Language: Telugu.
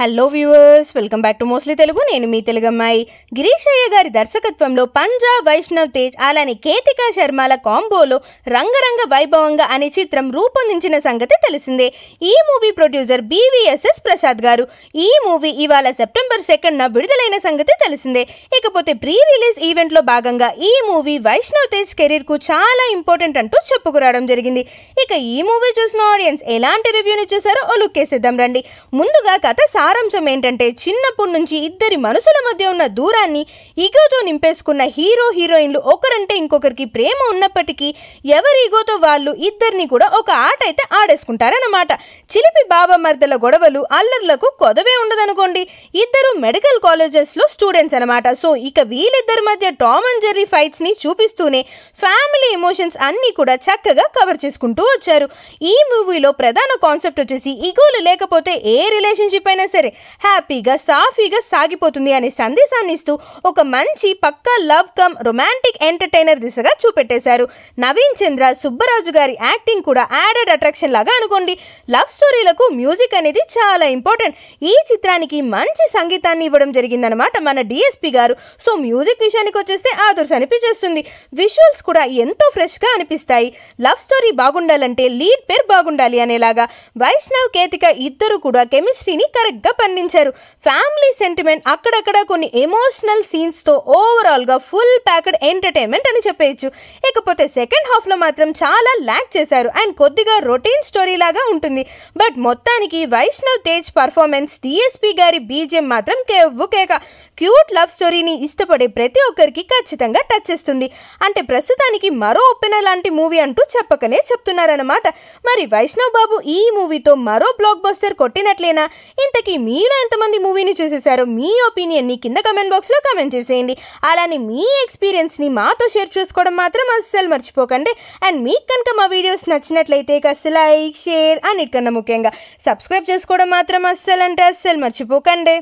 hello viewers welcome back to mostly Telugu నేను మీ తెలుగమ్మాయి అమ్మాయి అయ్య గారి దర్శకత్వంలో పంజాబ్ వైష్ణవ్ తేజ్ అలానే కేతికా శర్మల కాంబోలో రంగరంగ వైభవంగా అనే చిత్రం రూపొందించిన సంగతి తెలిసిందే ఈ మూవీ ప్రొడ్యూసర్ బీవీఎస్ఎస్ ప్రసాద్ గారు ఈ మూవీ ఇవాళ సెప్టెంబర్ సెకండ్న విడుదలైన సంగతి తెలిసిందే ఇకపోతే ప్రీ రిలీజ్ ఈవెంట్లో భాగంగా ఈ మూవీ వైష్ణవ్ తేజ్ కెరీర్కు చాలా ఇంపార్టెంట్ అంటూ చెప్పుకురావడం జరిగింది ఇక ఈ మూవీ చూసిన ఆడియన్స్ ఎలాంటి రివ్యూని చూసారో ఓ లుక్కేసేద్దాం రండి ముందుగా కథ సారాంశం ఏంటంటే చిన్నప్పటి నుంచి ఇద్దరి మనసుల మధ్య ఉన్న దూరాన్ని ఈగోతో నింపేసుకున్న హీరో హీరోయిన్లు ఒకరంటే ఇంకొకరికి ప్రేమ ఉన్నప్పటికీ ఎవరి ఈగోతో వాళ్ళు ఇద్దరిని కూడా ఒక ఆట అయితే ఆడేసుకుంటారన్నమాట చిలిపి బాబా మర్దల గొడవలు అల్లర్లకు కొదవే ఉండదనుకోండి ఇద్దరు మెడికల్ కాలేజెస్లో స్టూడెంట్స్ అనమాట సో ఇక వీళ్ళిద్దరి మధ్య టామ్ అండ్ జెర్రీ ఫైట్స్ని చూపిస్తూనే ఫ్యామిలీ ఎమోషన్స్ అన్నీ కూడా చక్కగా కవర్ చేసుకుంటూ వచ్చారు ఈ మూవీలో ప్రధాన కాన్సెప్ట్ వచ్చేసి ఈగోలు లేకపోతే ఏ రిలేషన్షిప్ అయినా సరే హ్యాపీగా సాఫీగా సాగిపోతుంది అనే సందేశాన్ని ఇస్తూ ఒక మంచి పక్కా లవ్ కమ్ రొమాంటిక్ ఎంటర్టైనర్ దిశగా చూపెట్టేశారు నవీన్ చంద్ర సుబ్బరాజు గారి యాక్టింగ్ కూడా యాడెడ్ అట్రాక్షన్ లాగా అనుకోండి లవ్ స్టోరీలకు మ్యూజిక్ అనేది చాలా ఇంపార్టెంట్ ఈ చిత్రానికి మంచి సంగీతాన్ని ఇవ్వడం జరిగిందనమాట మన డిఎస్పి గారు సో మ్యూజిక్ విషయానికి వచ్చేస్తే ఆదర్శ అనిపించేస్తుంది విజువల్స్ కూడా ఎంతో ఫ్రెష్గా అనిపిస్తాయి లవ్ స్టోరీ బాగుండాలంటే లీడ్ పేరు బాగుండాలి అనేలాగా వైష్ణవ్ కేతిక ఇద్దరు కూడా కెమిస్ట్రీని కరెక్ట్ అద్భుతంగా పండించారు ఫ్యామిలీ సెంటిమెంట్ అక్కడక్కడ కొన్ని ఎమోషనల్ సీన్స్తో ఓవరాల్గా ఫుల్ ప్యాకెడ్ ఎంటర్టైన్మెంట్ అని చెప్పేయచ్చు ఇకపోతే సెకండ్ హాఫ్లో మాత్రం చాలా ల్యాక్ చేశారు అండ్ కొద్దిగా రొటీన్ స్టోరీ లాగా ఉంటుంది బట్ మొత్తానికి వైష్ణవ్ తేజ్ పర్ఫార్మెన్స్ డిఎస్పీ గారి బీజిఎం మాత్రం కేవ్వు కేక క్యూట్ లవ్ స్టోరీని ఇష్టపడే ప్రతి ఒక్కరికి ఖచ్చితంగా టచ్ చేస్తుంది అంటే ప్రస్తుతానికి మరో ఒప్పిన లాంటి మూవీ అంటూ చెప్పకనే చెప్తున్నారనమాట మరి వైష్ణవ్ బాబు ఈ మూవీతో మరో బ్లాక్ బస్టర్ కొట్టినట్లేనా ఇంతకి మీరు ఎంతమంది మూవీని చూసేశారో మీ ఒపీనియన్ని కింద కమెంట్ బాక్స్లో కమెంట్ చేసేయండి అలానే మీ ఎక్స్పీరియన్స్ని మాతో షేర్ చేసుకోవడం మాత్రం అస్సలు మర్చిపోకండి అండ్ మీకు కనుక మా వీడియోస్ నచ్చినట్లయితే కాస్త లైక్ షేర్ అన్నిటికన్నా ముఖ్యంగా సబ్స్క్రైబ్ చేసుకోవడం మాత్రం అస్సలు అంటే అస్సలు మర్చిపోకండి